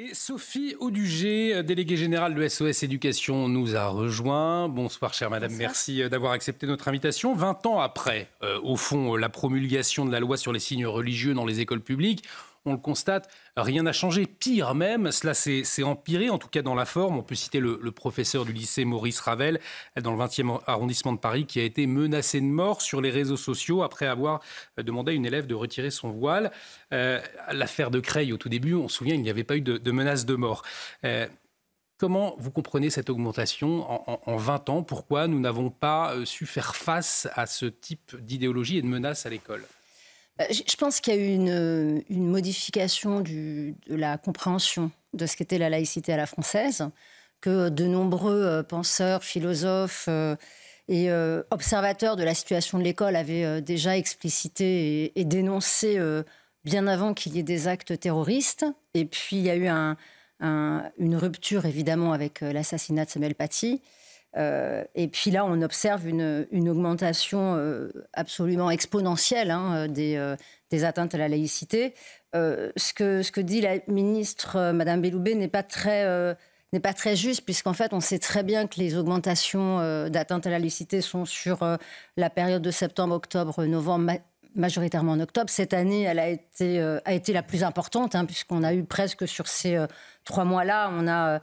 Et Sophie Audugé, euh, déléguée générale de SOS Éducation, nous a rejoint. Bonsoir, chère madame. Merci euh, d'avoir accepté notre invitation. 20 ans après, euh, au fond, la promulgation de la loi sur les signes religieux dans les écoles publiques, on le constate, rien n'a changé. Pire même, cela s'est empiré, en tout cas dans la forme. On peut citer le, professeur du lycée Maurice Ravel, dans le 20e arrondissement de Paris, qui a été menacé de mort sur les réseaux sociaux après avoir euh, demandé à une élève de retirer son voile. Euh, l'affaire de Creil, au tout début, on se souvient, il n'y avait pas eu de, menace de mort. Euh, comment vous comprenez cette augmentation en, en 20 ans Pourquoi nous n'avons pas su faire face à ce type d'idéologie et de menace à l'école euh, je pense qu'il y a eu une, euh, modification de la compréhension de ce qu'était la laïcité à la française, que de nombreux euh, penseurs, philosophes et observateurs de la situation de l'école avaient déjà explicité et, dénoncé bien avant qu'il y ait des actes terroristes. Et puis il y a eu une rupture évidemment avec l'assassinat de Samuel Paty. Euh, et puis là, on observe une, augmentation euh, absolument exponentielle hein, euh, des, atteintes à la laïcité. ce, que, ce que dit la ministre, Madame Belloubet, n'est pas très... n'est pas très juste, puisqu'en fait, on sait très bien que les augmentations d'atteintes à la laïcité sont sur la période de septembre, octobre, novembre, majoritairement en octobre. Cette année, elle a été, a été la plus importante, hein, puisqu'on a eu presque sur ces trois mois-là, on a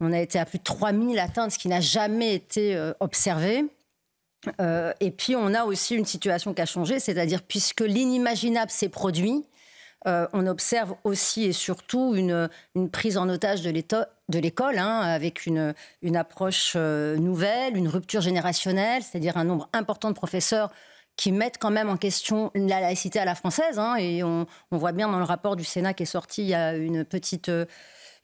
on a été à plus de 3000 atteintes, ce qui n'a jamais été euh, observé. Euh, et puis on a aussi une situation qui a changé, c'est-à-dire puisque l'inimaginable s'est produit, euh, on observe aussi et surtout une, prise en otage de l'école, hein, avec une, approche nouvelle, une rupture générationnelle, c'est-à-dire un nombre important de professeurs qui mettent quand même en question la laïcité à la française. Hein, et on, voit bien dans le rapport du Sénat qui est sorti, il y a une petite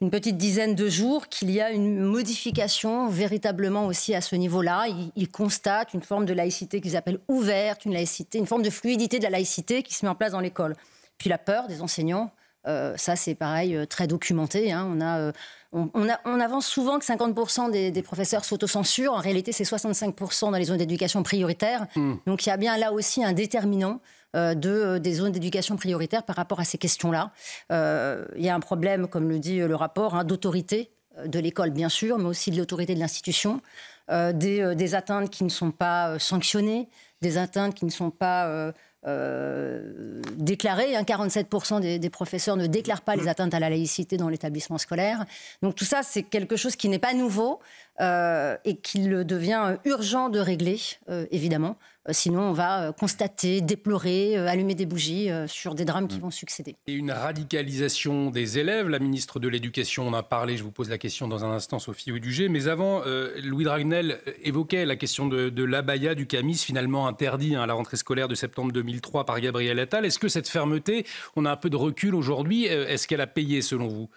une petite dizaine de jours qu'il y a une modification véritablement aussi à ce niveau-là. Ils, constate constatent une forme de laïcité qu'ils appellent ouverte, une laïcité, une forme de fluidité de la laïcité qui se met en place dans l'école. Puis la peur des enseignants, euh, ça, c'est pareil, euh, très documenté. Hein. Euh, on, a, on, avance souvent que 50% des, professeurs s'autocensurent. En réalité, c'est 65% dans les zones d'éducation prioritaire. Hmm. Donc, il y a bien là aussi un déterminant. de, des zones d'éducation prioritaire par rapport à ces questions-là. Il y a un problème, comme le dit le rapport, hein, d'autorité de l'école, bien sûr, mais aussi de l'autorité de l'institution, des, des, atteintes qui ne sont pas sanctionnées, des atteintes qui ne sont pas euh, déclaré, 47% hein, des, professeurs ne déclarent pas les atteintes à la laïcité dans l'établissement scolaire. Donc tout ça, c'est quelque chose qui n'est pas nouveau. Euh, et qu'il devient urgent de régler, euh, évidemment. Euh, sinon, on va constater, déplorer, allumer des bougies sur des drames qui mmh. vont succéder. Et une radicalisation des élèves. La ministre de l'Éducation en a parlé. Je vous pose la question dans un instant, Sophie Ouidugé. Mais avant, Louis Dragnel évoquait la question de, de l'abaya du camis, finalement interdit hein, à la rentrée scolaire de septembre 2003 par Gabriel Attal. Est-ce que cette fermeté, on a un peu de recul aujourd'hui Est-ce qu'elle a payé, selon vous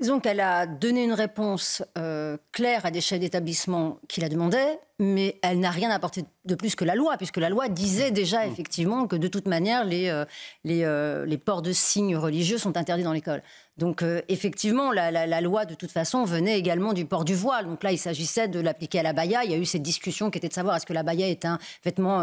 donc elle a donné une réponse euh, claire à des chefs d'établissement qui la demandaient, mais elle n'a rien apporté de plus que la loi, puisque la loi disait déjà mm. effectivement que de toute manière, les, euh, les, euh, les ports de signes religieux sont interdits dans l'école. Donc euh, effectivement, la, la, loi de toute façon venait également du port du voile. Donc là, il s'agissait de l'appliquer à la baya. Il y a eu cette discussion qui était de savoir est-ce que la baya est un vêtement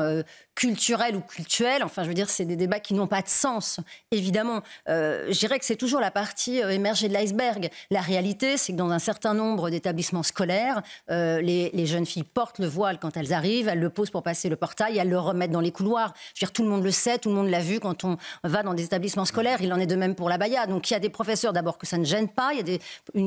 culturel ou cultuel. Enfin, je veux dire, c'est des débats qui n'ont pas de sens, évidemment. Euh, je dirais que c'est toujours la partie émergée de l'iceberg. La réalité, c'est que dans un certain nombre d'établissements scolaires, les, les jeunes filles portent de voile quand elles arrivent, elles le posent pour passer le portail, elles le remettent dans les couloirs. Je dire, tout le monde le sait, tout le monde l'a vu quand on va dans des établissements scolaires. Il en est de même pour la Baïa. Donc il y a des professeurs d'abord que ça ne gêne pas. Il y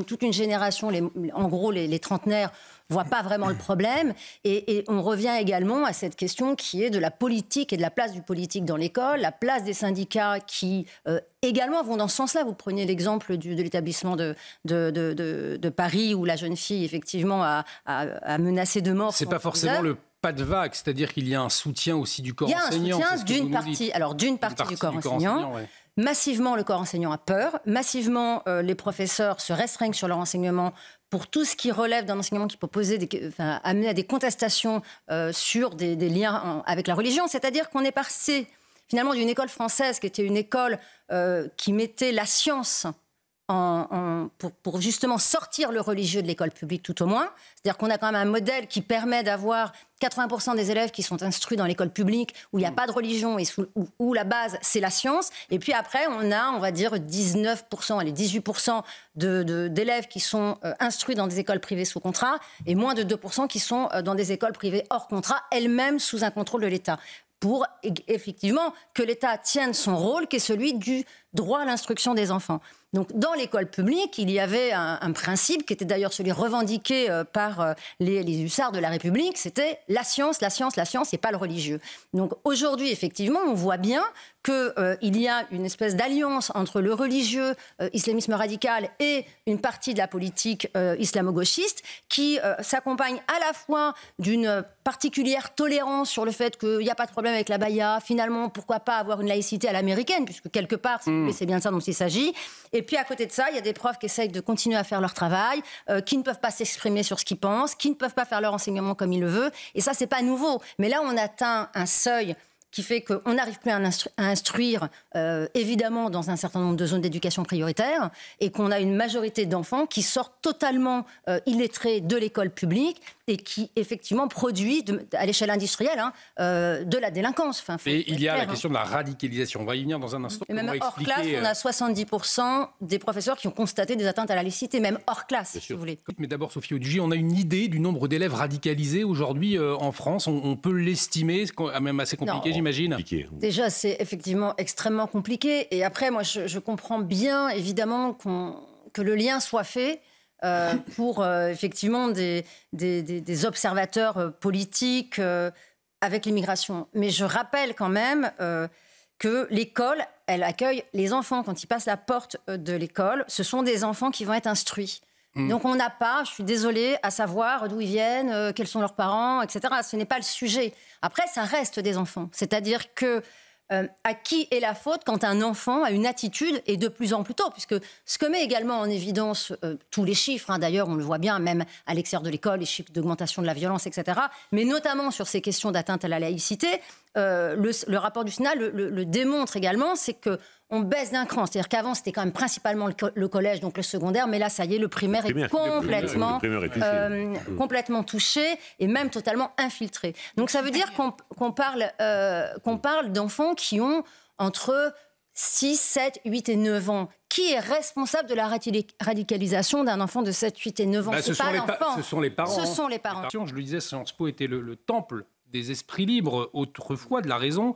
a toute une génération, les, en gros les trentenaires, voit pas vraiment le problème. Et, on revient également à cette question qui est de la politique et de la place du politique dans l'école, la place des syndicats qui euh, également vont dans ce sens-là. Vous prenez l'exemple de l'établissement de, de, Paris où la jeune fille, effectivement, a, menacé de mort. C'est pas forcément le pas de vague, c'est-à-dire qu'il y a un soutien aussi du corps enseignant. Il y a un soutien d'une partie, alors d'une partie, du corps enseignant. Massivement, le corps enseignant a peur. Massivement, euh, les professeurs se restreignent sur leur enseignement pour tout ce qui relève d'un enseignement qui peut poser des, amener à des contestations euh, sur des, liens avec la religion. C'est-à-dire qu'on est passé finalement d'une école française qui était une école euh, qui mettait la science en, pour, justement sortir le religieux de l'école publique tout au moins. C'est-à-dire qu'on a quand même un modèle qui permet d'avoir 80% des élèves qui sont instruits dans l'école publique où il n'y a mm. pas de religion et où, la base c'est la science. Et puis après, on a, on va dire, 19%, allez, 18% d'élèves qui sont euh, instruits dans des écoles privées sous contrat et moins de 2% qui sont euh, dans des écoles privées hors contrat, elles-mêmes sous un contrôle de l'État pour e, effectivement que l'État tienne son rôle qui est celui du droit à l'instruction des enfants. Donc, dans l'école publique, il y avait un, principe qui était d'ailleurs celui revendiqué euh, par euh, les, les, hussards de la République, c'était la science, la science, la science et pas le religieux. Donc, aujourd'hui, effectivement, on voit bien qu'il euh, y a une espèce d'alliance entre le religieux, euh, islamisme radical et une partie de la politique euh, islamo-gauchiste qui s'accompagne à la fois d'une particulière tolérance sur le fait qu'il n'y a pas de problème avec la baïa, finalement, pourquoi pas avoir une laïcité à l'américaine, puisque quelque part, hmm. c'est bien ça dont il s'agit. Et puis à côté de ça, il y a des profs qui essayent de continuer à faire leur travail, qui ne peuvent pas s'exprimer sur ce qu'ils pensent, qui ne peuvent pas faire leur enseignement comme ils le veulent. Et ça, n'est pas nouveau. Mais là, on atteint un seuil qui fait qu'on n'arrive plus à, instruire, euh, évidemment, dans un certain nombre de zones d'éducation prioritaire, et qu'on a une majorité d'enfants qui sortent totalement euh, illettrés de l'école publique et qui, effectivement, produit, à l'échelle industrielle, hein, euh, de la délinquance. Enfin, et il y a la hein. question de la radicalisation. On va y venir dans un instant. Et même hors classe, on a 70% des professeurs qui ont constaté des atteintes à la laïcité, même hors classe, si vous voulez. Mais d'abord, Sophie Odugy, on a une idée du nombre d'élèves radicalisés aujourd'hui en France. On, peut l'estimer, c'est même assez compliqué, Déjà, c'est effectivement extrêmement compliqué. Et après, moi, je, comprends bien, évidemment, que le lien soit fait. Euh, pour euh, effectivement des, observateurs euh, politiques avec l'immigration. Mais je rappelle quand même que l'école, elle accueille les enfants. Quand ils passent la porte de l'école, ce sont des enfants qui vont être instruits. Mm. Donc on n'a pas, je suis désolée, à savoir d'où ils viennent, euh, quels sont leurs parents, etc. Ce n'est pas le sujet. Après, ça reste des enfants. C'est-à-dire que euh, à qui est la faute quand un enfant a une attitude et de plus en plus tôt Puisque ce que met également en évidence euh, tous les chiffres, hein, d'ailleurs on le voit bien même à l'extérieur de l'école, les chiffres d'augmentation de la violence, etc., mais notamment sur ces questions d'atteinte à la laïcité, euh, le, rapport du Sénat le, démontre également, c'est que on baisse d'un cran. C'est-à-dire qu'avant, c'était quand même principalement le, collège, donc le secondaire, mais là, ça y est, le primaire, est complètement, touché. complètement touché et même totalement infiltré. Donc ça veut dire qu'on parle, euh, mmh. parle d'enfants qui ont entre 6, 7, 8 et 9 ans. Qui est responsable de la radicalisation d'un enfant de 7, 8 et 9 ans bah, ce, sont pas les ce, sont les parents. Ce hein. sont les parents. Je le disais, Sciences Po était le temple des esprits libres autrefois, de la raison,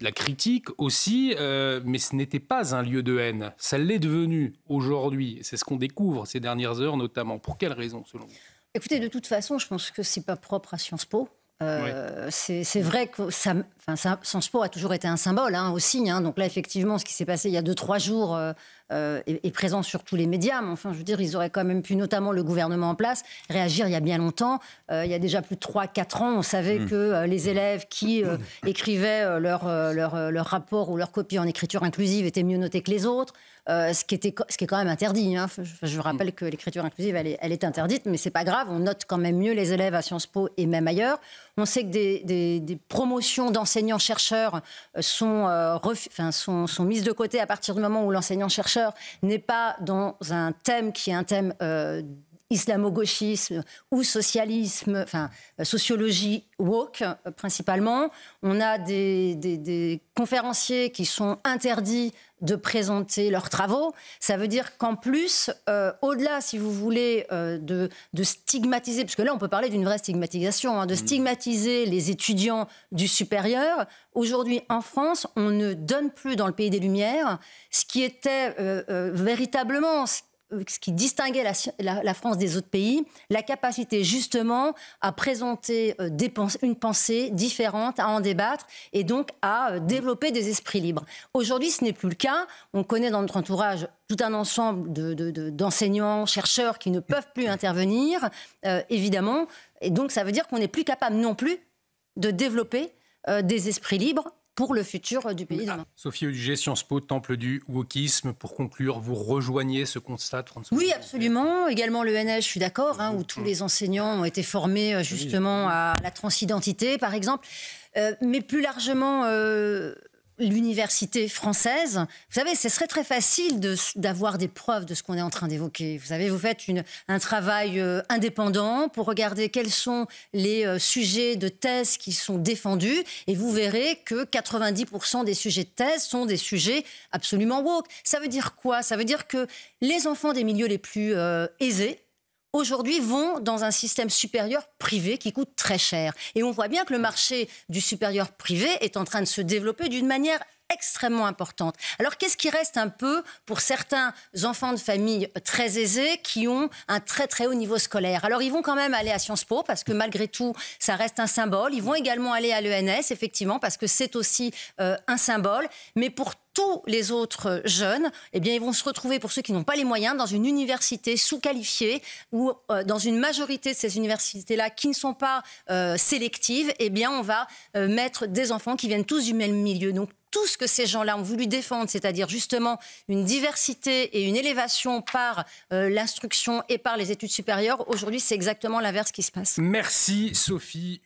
de la critique aussi, euh, mais ce n'était pas un lieu de haine. Ça l'est devenu aujourd'hui. C'est ce qu'on découvre ces dernières heures notamment. Pour quelles raisons selon vous Écoutez, de toute façon, je pense que ce n'est pas propre à Sciences Po. Euh, c'est vrai que ça, Enfin, Sciences Po a toujours été un symbole hein, aussi. Hein. Donc là, effectivement, ce qui s'est passé il y a deux, trois jours euh, euh, est, présent sur tous les médias. Mais enfin, je veux dire, ils auraient quand même pu, notamment le gouvernement en place, réagir il y a bien longtemps. Euh, il y a déjà plus de trois, quatre ans, on savait mmh. que les élèves qui mmh. écrivaient leur, leur, leur, rapport ou leur copie en écriture inclusive étaient mieux notés que les autres. ce, qui était, ce qui est quand même interdit. Hein. Je, vous rappelle mmh. que l'écriture inclusive, elle est, interdite, mais c'est pas grave. On note quand même mieux les élèves à Sciences Po et même ailleurs. On sait que des, promotions d'enseignants-chercheurs euh, euh, sont, mises de côté à partir du moment où l'enseignant-chercheur n'est pas dans un thème qui est un thème euh, islamo-gauchisme ou socialisme, enfin sociologie woke principalement. On a des conférenciers qui sont interdits de présenter leurs travaux. Ça veut dire qu'en plus, euh, au-delà, si vous voulez, euh, de, stigmatiser, parce que là, on peut parler d'une vraie stigmatisation, hein, de mmh. stigmatiser les étudiants du supérieur. Aujourd'hui, en France, on ne donne plus dans le pays des Lumières ce qui était euh, véritablement ce qui distinguait la, France des autres pays, la capacité justement à présenter euh, une pensée différente, à en débattre et donc à euh, développer des esprits libres. Aujourd'hui, ce n'est plus le cas. On connaît dans notre entourage tout un ensemble d'enseignants, chercheurs qui ne peuvent plus intervenir, euh, évidemment. Et donc, ça veut dire qu'on n'est plus capable non plus de développer des esprits libres pour le futur euh, du pays ah, demain. Sophie Auduget, Sciences Po, temple du wokisme. Pour conclure, vous rejoignez ce constat Oui, absolument. Également le NH, je suis d'accord, hein, où mm, tous mm. les enseignants ont été formés euh, justement mm. à la transidentité, par exemple. Euh, mais plus largement l'université française. Vous savez, ce serait très facile d'avoir des preuves de ce qu'on est en train d'évoquer. Vous savez, vous faites une, un travail euh, indépendant pour regarder quels sont les euh, sujets de thèse qui sont défendus et vous verrez que 90% des sujets de thèse sont des sujets absolument woke. Ça veut dire quoi Ça veut dire que les enfants des milieux les plus euh, aisés aujourd'hui vont dans un système supérieur privé qui coûte très cher. Et on voit bien que le marché du supérieur privé est en train de se développer d'une manière extrêmement importante. Alors qu'est-ce qui reste un peu pour certains enfants de familles très aisées qui ont un très très haut niveau scolaire Alors ils vont quand même aller à Sciences Po parce que malgré tout ça reste un symbole. Ils vont également aller à l'ENS effectivement parce que c'est aussi euh, un symbole. Mais pour tous les autres jeunes, eh bien, ils vont se retrouver, pour ceux qui n'ont pas les moyens, dans une université sous-qualifiée ou euh, dans une majorité de ces universités-là qui ne sont pas euh, sélectives, eh bien, on va euh, mettre des enfants qui viennent tous du même milieu. Donc, tout ce que ces gens-là ont voulu défendre, c'est-à-dire justement une diversité et une élévation par l'instruction et par les études supérieures, aujourd'hui c'est exactement l'inverse qui se passe. Merci Sophie